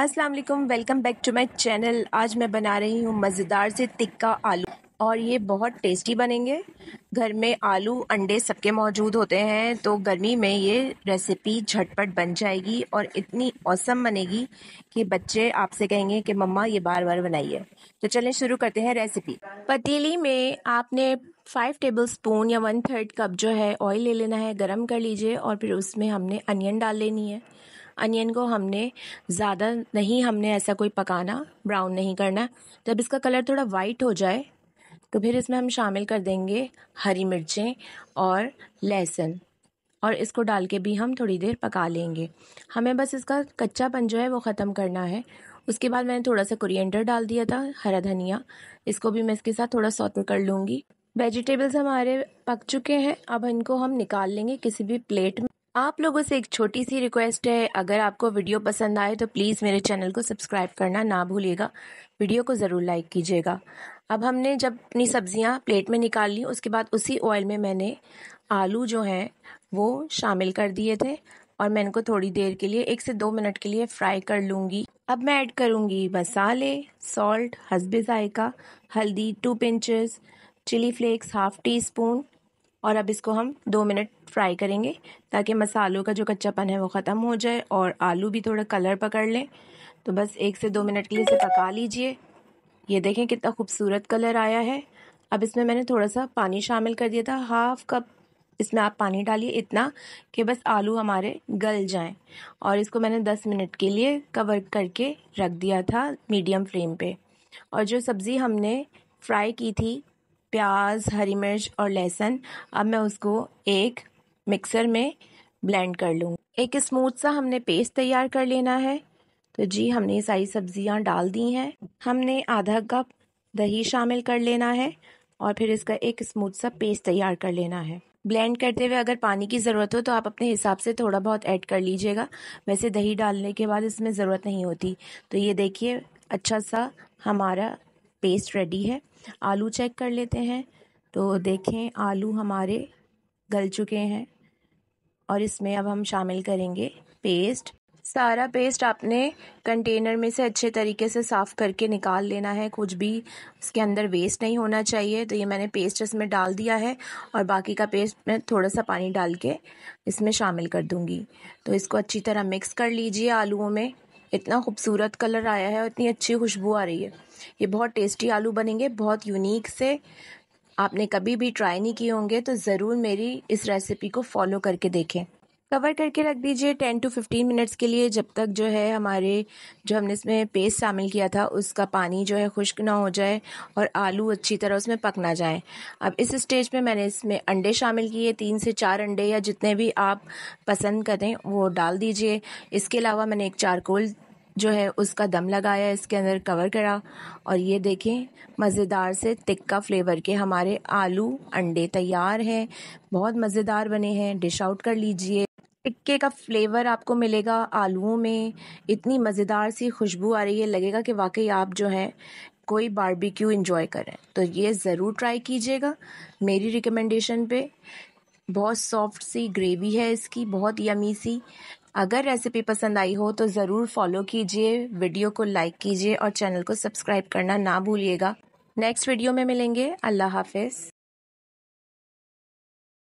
अस्सलाम वालेकुम welcome back to my channel आज मैं बना रही हूँ मज़ेदार से तिक्का आलू और ये बहुत टेस्टी बनेंगे घर में आलू अंडे सबके मौजूद होते हैं तो गर्मी में ये रेसिपी झटपट बन जाएगी और इतनी औसम बनेगी कि बच्चे आपसे कहेंगे कि मम्मा ये बार बार बनाइए तो चलें शुरू करते हैं रेसिपी पतीली में आपने फाइव टेबल स्पून या वन थर्ड कप जो है ऑयल ले लेना है गर्म कर लीजिए और फिर उसमें हमने अनियन डाल लेनी है अनियन को हमने ज़्यादा नहीं हमने ऐसा कोई पकाना ब्राउन नहीं करना जब इसका कलर थोड़ा वाइट हो जाए तो फिर इसमें हम शामिल कर देंगे हरी मिर्चें और लहसुन और इसको डाल के भी हम थोड़ी देर पका लेंगे हमें बस इसका कच्चापन जो है वो ख़त्म करना है उसके बाद मैंने थोड़ा सा कुरियंडर डाल दिया था हरा धनिया इसको भी मैं इसके साथ थोड़ा सौते कर लूँगी वेजिटेबल्स हमारे पक चुके हैं अब इनको हम निकाल लेंगे किसी भी प्लेट में आप लोगों से एक छोटी सी रिक्वेस्ट है अगर आपको वीडियो पसंद आए तो प्लीज़ मेरे चैनल को सब्सक्राइब करना ना भूलिएगा वीडियो को ज़रूर लाइक कीजिएगा अब हमने जब अपनी सब्जियां प्लेट में निकाल ली उसके बाद उसी ऑयल में मैंने आलू जो हैं वो शामिल कर दिए थे और मैं इनको थोड़ी देर के लिए एक से दो मिनट के लिए फ्राई कर लूँगी अब मैं ऐड करूँगी मसाले सॉल्ट हसबे ज़ायका हल्दी two pinches chilli flakes half teaspoon और अब इसको हम दो मिनट फ्राई करेंगे ताकि मसालों का जो कच्चापन है वो ख़त्म हो जाए और आलू भी थोड़ा कलर पकड़ लें तो बस एक से दो मिनट के लिए इसे पका लीजिए ये देखें कितना खूबसूरत कलर आया है अब इसमें मैंने थोड़ा सा पानी शामिल कर दिया था हाफ़ कप इसमें आप पानी डालिए इतना कि बस आलू हमारे गल जाएं और इसको मैंने 10 मिनट के लिए कवर करके रख दिया था मीडियम फ्लेम पे और जो सब्ज़ी हमने फ्राई की थी प्याज हरी मिर्च और लहसुन अब मैं उसको एक मिक्सर में ब्लेंड कर लूँ एक स्मूथ सा हमने पेस्ट तैयार कर लेना है तो जी हमने ये सारी सब्जियाँ डाल दी हैं हमने आधा कप दही शामिल कर लेना है और फिर इसका एक स्मूथ सा पेस्ट तैयार कर लेना है ब्लेंड करते हुए अगर पानी की ज़रूरत हो तो आप अपने हिसाब से थोड़ा बहुत ऐड कर लीजिएगा वैसे दही डालने के बाद इसमें ज़रूरत नहीं होती तो ये देखिए अच्छा सा हमारा पेस्ट रेडी है आलू चेक कर लेते हैं तो देखें आलू हमारे गल चुके हैं और इसमें अब हम शामिल करेंगे पेस्ट सारा पेस्ट आपने कंटेनर में से अच्छे तरीके से साफ़ करके निकाल लेना है कुछ भी उसके अंदर वेस्ट नहीं होना चाहिए तो ये मैंने पेस्ट इसमें डाल दिया है और बाकी का पेस्ट मैं थोड़ा सा पानी डाल के इसमें शामिल कर दूँगी तो इसको अच्छी तरह मिक्स कर लीजिए आलूओं में इतना खूबसूरत कलर आया है और इतनी अच्छी खुशबू आ रही है ये बहुत टेस्टी आलू बनेंगे बहुत यूनिक से आपने कभी भी ट्राई नहीं किए होंगे तो ज़रूर मेरी इस रेसिपी को फॉलो करके देखें कवर करके रख दीजिए टेन टू फिफ्टीन मिनट्स के लिए जब तक जो है हमारे जो हमने इसमें पेस्ट शामिल किया था उसका पानी जो है खुश्क ना हो जाए और आलू अच्छी तरह उसमें पक ना जाए अब इस स्टेज पे मैंने इसमें अंडे शामिल किए तीन से चार अंडे या जितने भी आप पसंद करें वो डाल दीजिए इसके अलावा मैंने एक चारकोल जो है उसका दम लगाया इसके अंदर कवर करा और ये देखें मज़ेदार से तिक्का फ्लेवर के हमारे आलू अंडे तैयार हैं बहुत मज़ेदार बने हैं डिश आउट कर लीजिए टिक्के का फ्लेवर आपको मिलेगा आलूओं में इतनी मज़ेदार सी खुशबू आ रही है लगेगा कि वाकई आप जो है कोई बारबेक्यू इन्जॉय करें तो ये ज़रूर ट्राई कीजिएगा मेरी रिकमेंडेशन पे बहुत सॉफ्ट सी ग्रेवी है इसकी बहुत यमी सी अगर रेसिपी पसंद आई हो तो ज़रूर फॉलो कीजिए वीडियो को लाइक कीजिए और चैनल को सब्सक्राइब करना ना भूलिएगा नेक्स्ट वीडियो में मिलेंगे अल्लाह हाफिज़